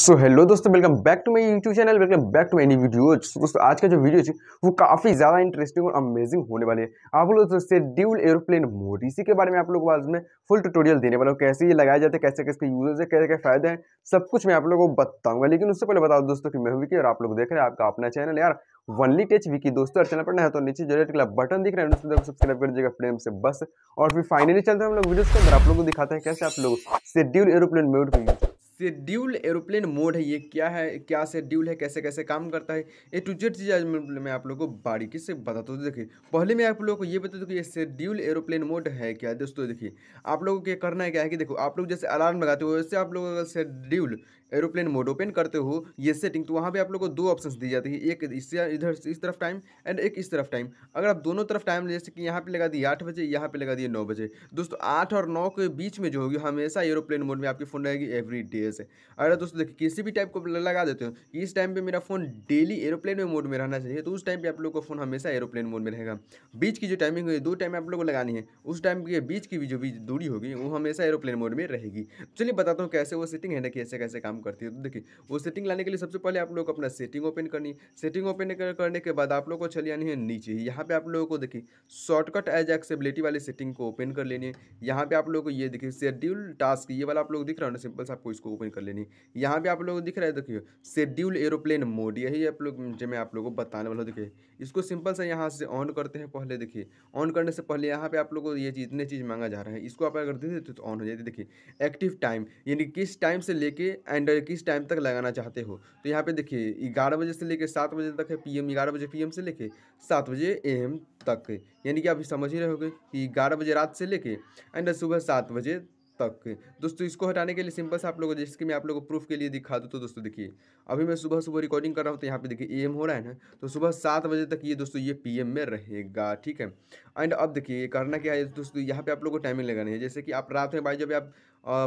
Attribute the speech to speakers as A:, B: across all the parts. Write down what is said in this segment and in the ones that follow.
A: सो hello दोस्तों welcome back to my YouTube channel welcome back to any video दोस्तों आज का जो वीडियो है वो काफ़ी ज़्यादा इंटरेस्टिंग और अमेजिंग होने वाले हैं आप लोग दोस्तों ड्यूल एरोप्लेन मोड इसी के बारे में आप लोग आज में फुल ट्यूटोरियल देने वाला हूँ कैसे ये लगाए जाते हैं कैसे कैसे यूजर्स है कैसे क्या फायदे हैं सब कुछ मैं आप लोगों को बताऊंगा लेकिन उससे पहले बताओ दोस्तों कि मैं विकी और आप लोग देख रहे हैं आपका अपना चैनल यार वनली टच विकी दोस्तों और चैनल पर ना तो नीचे जो रेड बटन दिख रहा है उसको सब्सक्राइब कर दीजिएगा फ्रेम से बस और फिर फाइनली चलते हैं हम लोग वीडियो के अंदर आप लोगों को दिखाते हैं कैसे आप लोग शेड्यूल एरोप्लेन मोड को यूज शेड्यूल एरोप्लेन मोड है ये क्या है क्या शेड्यूल है कैसे कैसे काम करता है ए टू जेड चीज़ आज मैं आप लोगों को बारीकी से बताता हूँ देखिए पहले मैं आप लोगों को ये बता दूँ कि ये शेड्यूल एरोप्लेन मोड है क्या दोस्तों देखिए आप लोगों को क्या करना है क्या है कि देखो आप लोग जैसे अलार्म लगाते हो वैसे आप लोग अगर शेड्यूल एरोप्लेन मोड ओपन करते हो ये सेटिंग तो वहाँ पे आप लोग को दो ऑप्शन दी जाती है एक इस इधर इस तरफ टाइम एंड एक इस तरफ टाइम अगर आप दोनों तरफ टाइम जैसे कि यहाँ पे लगा दिए आठ बजे यहाँ पे लगा दिए नौ बजे दोस्तों आठ और नौ के बीच में जो होगी हमेशा एरोप्लेन मोड में आपकी फ़ोन रहेगी एवरी डे से अगर दोस्तों देखिए किसी भी टाइप को लगा देते हो कि इस टाइम पर मेरा फ़ोन डेली एरोप्लेन में मोड में रहना चाहिए तो उस टाइम पर आप लोग का फ़ोन हमेशा एरोप्लेन मोड में रहेगा बीच की जो टाइमिंग होगी दो टाइम आप लोग को लगानी है उस टाइम के बीच की भी जो भी दूरी होगी वो हमेशा एरोप्लेन मोड में रहेगी चलिए बताता हूँ कैसे वो सेटिंग है ना कैसे कैसे काम करती है तो देखिए वो सेटिंग लाने के लिए सबसे पहले आप लोग अपना सेटिंग ओपन करनी है सेटिंग ओपन करने के बाद आप लोग को चले आनी है नीचे ही यहाँ पर आप लोगों को देखिए शॉर्टकट एज एक्सेबिलिटी वाली सेटिंग को ओपन कर लेनी है यहाँ पर आप लोग को ये देखिए शेड्यूल टास्क ये वाला आप लोग दिख रहा है ना सिंपल से आपको इसको ओपन कर लेनी है यहाँ पर आप लोग दिख रहा है देखिए शेड्यूल एरोप्लेन मोड यही आप लोग जो मैं आप लोग को बताने वाला देखिए इसको सिंपल से यहाँ से ऑन करते हैं पहले देखिए ऑन करने से पहले यहाँ पे आप लोगों को ये चीज़ इतने चीज़ मांगा जा रहा है इसको आप अगर दे देते तो ऑन हो जाती देखिए एक्टिव टाइम यानी किस टाइम से लेके एंड अगर किस टाइम तक लगाना चाहते हो तो यहाँ पे देखिए ग्यारह बजे से लेकर सात बजे तक है पीएम ग्यारह बजे पीएम से लेके सात बजे एम तक यानी कि आप समझ ही रहोगे कि ग्यारह बजे रात से लेके एंड सुबह सात बजे तक दोस्तों इसको हटाने के लिए सिंपल से आप लोगों को जैसे कि मैं आप लोगों को प्रूफ के लिए दिखा दूँ तो दोस्तों देखिए अभी मैं सुबह सुबह रिकॉर्डिंग कर रहा हूँ तो यहाँ पे देखिए ए हो रहा है ना तो सुबह सात बजे तक ये दोस्तों ये पी में रहेगा ठीक है एंड अब देखिए ये करना क्या है दोस्तों यहाँ पर आप लोग को टाइमिंग लगानी है जैसे कि आप रात में भाई जब आप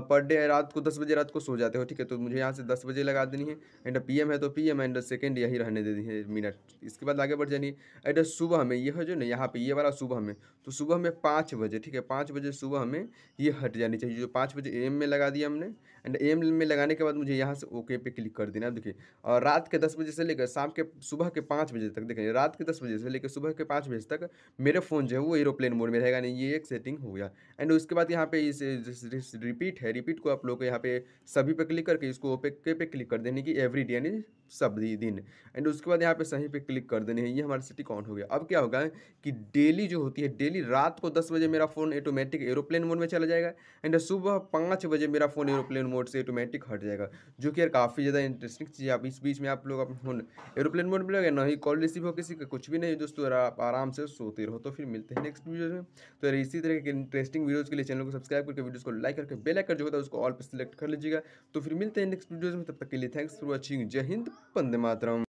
A: पर डे रात को दस बजे रात को सो जाते हो ठीक है तो मुझे यहाँ से दस बजे लगा देनी है एंड पी है तो पी एंड सेकेंड यही रहने देनी है मिनट इसके बाद आगे बढ़ जानी है एंड सुबह में ये जो ना यहाँ पे ये वाला सुबह में तो सुबह में पाँच बजे ठीक है पाँच बजे सुबह में ये हट जानी चाहिए जो पाँच बजे ए एम में लगा दिया हमने एंड एम में लगाने के बाद मुझे यहाँ से ओके पे क्लिक कर देना देखिए और रात के दस बजे से लेकर शाम के सुबह के पाँच बजे तक देखिए रात के दस बजे से लेकर सुबह के पाँच बजे तक मेरे फ़ोन जो है वो एरोप्लेन मोड में रहेगा नहीं ये एक सेटिंग हो गया एंड उसके बाद यहाँ पे इस, रिपीट है रिपीट को आप लोग यहाँ पे सभी पे क्लिक करके इसको ओपे के पे क्लिक कर देने की एवरी डे यानी सब दिन एंड उसके बाद यहाँ पे सही पे क्लिक कर देने ये हमारा सिटी कौन हो गया अब क्या होगा कि डेली जो होती है डेली रात को दस बजे मेरा फ़ोन ऑटोमेटिक एरोप्लेन मोड में चला जाएगा एंड सुबह पाँच बजे मेरा फ़ोन एरोप्लेन मोड से ऑटोमेटिक हट जाएगा जो कि यार काफ़ी ज़्यादा इंटरेस्टिंग चीज़ है आप इस बीच में आप लोग अपने फोन एरोप्लेन मोड में लगे ना ही कॉल रिसीव हो किसी का कुछ भी नहीं दोस्तों आप आराम से सोते रहो तो फिर मिलते हैं नेक्स्ट वीडियो में तो यार इसी तरह के इंटरेस्टिंग वीडियोज़ के लिए चैनल को सब्सक्राइब करके वीडियोज़ को लाइक करके बेल आइकन जो होता है उसको ऑल पर सिलेक्ट कर लीजिएगा तो फिर मिलते हैं नेक्स्ट वीडियोज़ में तब तक के लिए थैंक्स फॉर वॉचिंग जय हिंद पंदे मातरम